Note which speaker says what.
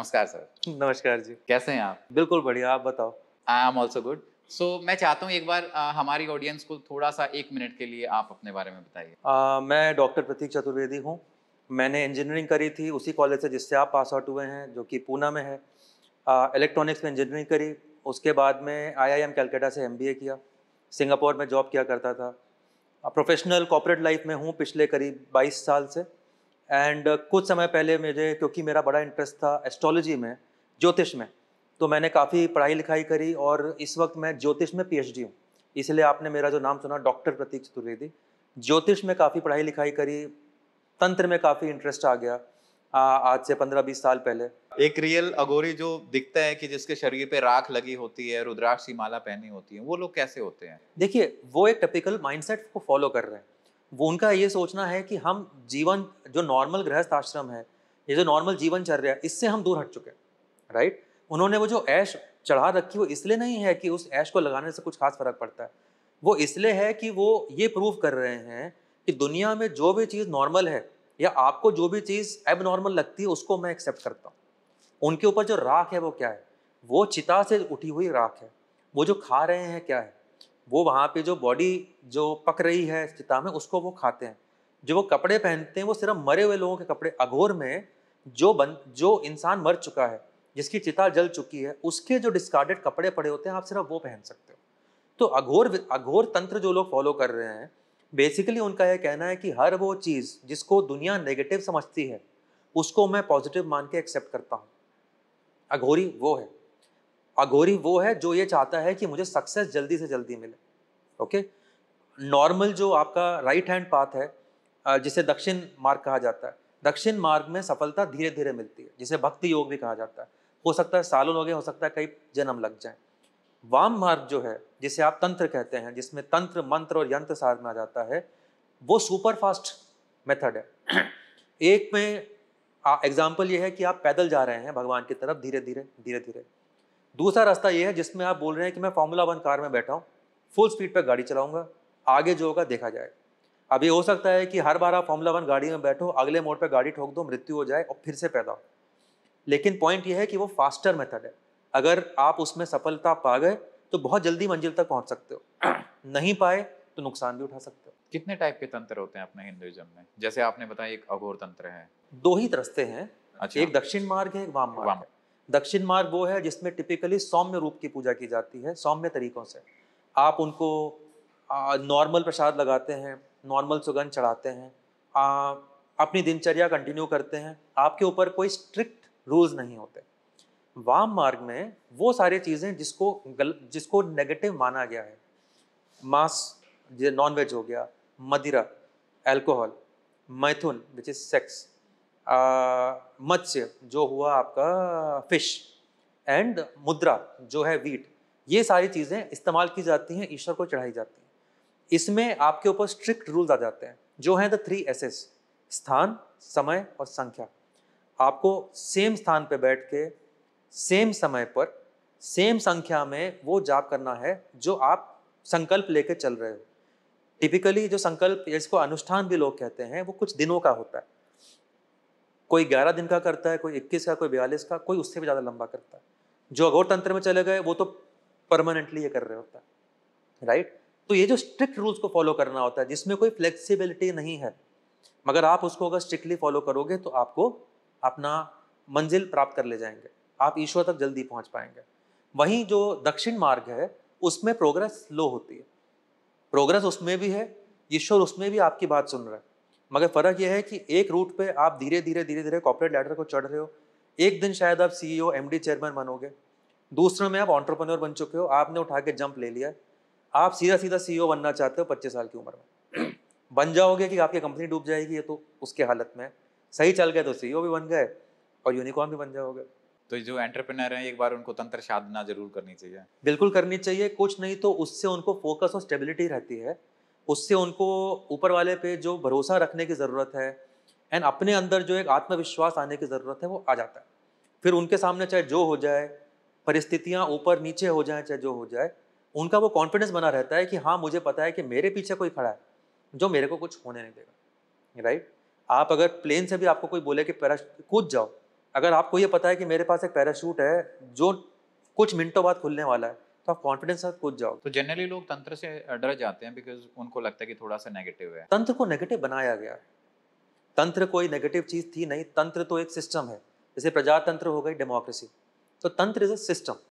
Speaker 1: नमस्कार सर नमस्कार जी कैसे हैं आप बिल्कुल बढ़िया आप बताओ I am also good so मैं चाहता हूँ एक बार आ, हमारी ऑडियंस को थोड़ा सा एक मिनट के लिए आप अपने बारे में बताइए
Speaker 2: मैं डॉक्टर प्रतीक चतुर्वेदी हूँ मैंने इंजीनियरिंग करी थी उसी कॉलेज से जिससे आप पास आउट हुए हैं जो कि पूना में है इलेक्ट्रॉनिक्स में इंजीनियरिंग करी उसके बाद में आईआईएम कैलकाटा से एमबीए किया सिंगापुर में जॉब किया करता था प्रोफेशनल कॉपरेट लाइफ में हूँ पिछले करीब 22 साल से एंड uh, कुछ समय पहले मुझे क्योंकि मेरा बड़ा इंटरेस्ट था एस्ट्रोलॉजी में ज्योतिष में तो मैंने काफ़ी पढ़ाई लिखाई करी और इस वक्त मैं ज्योतिष में पीएचडी हूँ इसलिए आपने मेरा जो नाम सुना डॉक्टर प्रतीक चतुर्वेदी ज्योतिष में काफ़ी पढ़ाई लिखाई करी तंत्र में काफ़ी इंटरेस्ट आ गया आ, आज से पंद्रह बीस साल पहले एक रियल अगोरी जो दिखता है कि जिसके शरीर पे राख लगी होती है रुद्राक्ष माला पहनी होती है वो लोग कैसे होते हैं देखिए वो एक टिपिकल माइंडसेट को फॉलो कर रहे हैं वो उनका ये सोचना है कि हम जीवन जो नॉर्मल गृहस्थ आश्रम है ये जो नॉर्मल जीवन चल रहा है इससे हम दूर हट चुके हैं राइट उन्होंने वो जो ऐश चढ़ा रखी वो इसलिए नहीं है कि उस ऐश को लगाने से कुछ खास फर्क पड़ता है वो इसलिए है कि वो ये प्रूव कर रहे हैं कि दुनिया में जो भी चीज़ नॉर्मल है या आपको जो भी चीज़ एब नॉर्मल लगती है उसको मैं एक्सेप्ट करता हूँ उनके ऊपर जो राख है वो क्या है वो चिता से उठी हुई राख है वो जो खा रहे हैं क्या है वो वहाँ पे जो बॉडी जो पक रही है चिता में उसको वो खाते हैं जो वो कपड़े पहनते हैं वो सिर्फ मरे हुए लोगों के कपड़े अघोर में जो बन जो इंसान मर चुका है जिसकी चिता जल चुकी है उसके जो डिस्कार्डेड कपड़े पड़े होते हैं आप सिर्फ वो पहन सकते हो तो अघोर अघोर तंत्र जो लोग फॉलो कर रहे हैं बेसिकली उनका यह कहना है कि हर वो चीज़ जिसको दुनिया नेगेटिव समझती है उसको मैं पॉजिटिव मान के एक्सेप्ट करता हूँ अघोरी वो है अघोरी वो है जो ये चाहता है कि मुझे सक्सेस जल्दी से जल्दी मिले ओके नॉर्मल जो आपका राइट हैंड पाथ है जिसे दक्षिण मार्ग कहा जाता है दक्षिण मार्ग में सफलता धीरे धीरे मिलती है जिसे भक्ति योग भी कहा जाता है हो सकता है सालों लोगे हो सकता है कई जन्म लग जाए वाम मार्ग जो है जिसे आप तंत्र कहते हैं जिसमें तंत्र मंत्र और यंत्र साधना में आ जाता है वो सुपर फास्ट मेथड है एक में एग्जाम्पल ये है कि आप पैदल जा रहे हैं भगवान की तरफ धीरे धीरे धीरे धीरे दूसरा रास्ता ये है जिसमें आप बोल रहे हैं कि मैं फार्मूला वन कार में बैठा हूँ फुल स्पीड पर गाड़ी चलाऊंगा आगे जो होगा देखा जाए अब ये हो सकता है कि हर बार आप फॉर्मूला वन गाड़ी में बैठो अगले मोड पर गाड़ी ठोक दो मृत्यु हो जाए और फिर से पैदा हो लेकिन पॉइंट ये है कि वो फास्टर मेथड है अगर आप उसमें सफलता पा गए तो बहुत जल्दी मंजिल तक पहुंच सकते हो नहीं पाए तो नुकसान भी उठा सकते
Speaker 1: हो कितने टाइप के तंत्र होते हैं अपने हिंदुइज्म में जैसे आपने बताया एक अघोर तंत्र है दो ही त्रस्ते
Speaker 2: हैं अच्छा। एक दक्षिण मार्ग है एक वाम मार्ग वाम। है दक्षिण मार्ग वो है जिसमें टिपिकली सौम्य रूप की पूजा की जाती है सौम्य तरीकों से आप उनको नॉर्मल प्रसाद लगाते हैं नॉर्मल सुगंध चढ़ाते हैं आ, अपनी दिनचर्या कंटिन्यू करते हैं आपके ऊपर कोई स्ट्रिक्ट रूल्स नहीं होते वाम मार्ग में वो सारी चीज़ें जिसको गल जिसको नेगेटिव माना गया है मांस नॉन वेज हो गया मदिरा एल्कोहल मैथुन विच इज़ सेक्स मत्स्य जो हुआ आपका फिश एंड मुद्रा जो है वीट ये सारी चीज़ें इस्तेमाल की जाती हैं ईश्वर को चढ़ाई जाती हैं इसमें आपके ऊपर स्ट्रिक्ट रूल्स आ जाते हैं जो हैं द थ्री एसेस स्थान समय और संख्या आपको सेम स्थान पर बैठ के सेम समय पर सेम संख्या में वो जाप करना है जो आप संकल्प लेकर चल रहे हो टिपिकली जो संकल्प इसको अनुष्ठान भी लोग कहते हैं वो कुछ दिनों का होता है कोई ग्यारह दिन का करता है कोई इक्कीस का कोई बयालीस का कोई उससे भी ज़्यादा लंबा करता है जो अघोर तंत्र में चले गए वो तो परमानेंटली ये कर रहे होता है राइट तो ये जो स्ट्रिक्ट रूल्स को फॉलो करना होता है जिसमें कोई फ्लेक्सिबिलिटी नहीं है मगर आप उसको अगर स्ट्रिक्टली फॉलो करोगे तो आपको अपना मंजिल प्राप्त कर ले जाएंगे आप ईश्वर तक जल्दी पहुंच पाएंगे वहीं जो दक्षिण मार्ग है उसमें प्रोग्रेस स्लो होती है प्रोग्रेस उसमें भी है ईश्वर उसमें भी आपकी बात सुन रहा है मगर फ़र्क यह है कि एक रूट पे आप धीरे धीरे धीरे धीरे कॉपरेट लैडर को चढ़ रहे हो एक दिन शायद आप CEO MD M D chairman बनोगे दूसरे में आप ऑन्टरप्रनोर बन चुके हो आपने उठा के जंप ले लिया आप सीधा सीधा सीईओ बनना चाहते हो पच्चीस साल की उम्र में बन जाओगे कि आपकी कंपनी डूब जाएगी ये तो उसके हालत में सही चल गए तो सी e भी बन
Speaker 1: गए और यूनिकॉर्न भी बन जाओगे तो जो एंटरप्रेनर हैं एक बार उनको तंत्र साधना जरूर करनी चाहिए
Speaker 2: बिल्कुल करनी चाहिए कुछ नहीं तो उससे उनको फोकस और स्टेबिलिटी रहती है उससे उनको ऊपर वाले पे जो भरोसा रखने की ज़रूरत है एंड अपने अंदर जो एक आत्मविश्वास आने की ज़रूरत है वो आ जाता है फिर उनके सामने चाहे जो हो जाए परिस्थितियाँ ऊपर नीचे हो जाए चाहे जो हो जाए उनका वो कॉन्फिडेंस बना रहता है कि हाँ मुझे पता है कि मेरे पीछे कोई खड़ा है जो मेरे को कुछ होने नहीं देगा राइट आप अगर प्लेन से भी आपको कोई बोले कि पैरा कूद जाओ अगर आपको ये पता है कि मेरे पास एक पैराशूट है जो कुछ मिनटों बाद खुलने वाला है आपका कॉन्फिडेंस कूद जाओ
Speaker 1: तो जनरली लोग तंत्र से डर जाते हैं बिकॉज उनको लगता है कि थोड़ा सा नेगेटिव है
Speaker 2: तंत्र को नेगेटिव बनाया गया तंत्र कोई नेगेटिव चीज़ थी नहीं तंत्र तो एक सिस्टम है जैसे प्रजातंत्र हो गई डेमोक्रेसी तो तंत्र इज अ सिस्टम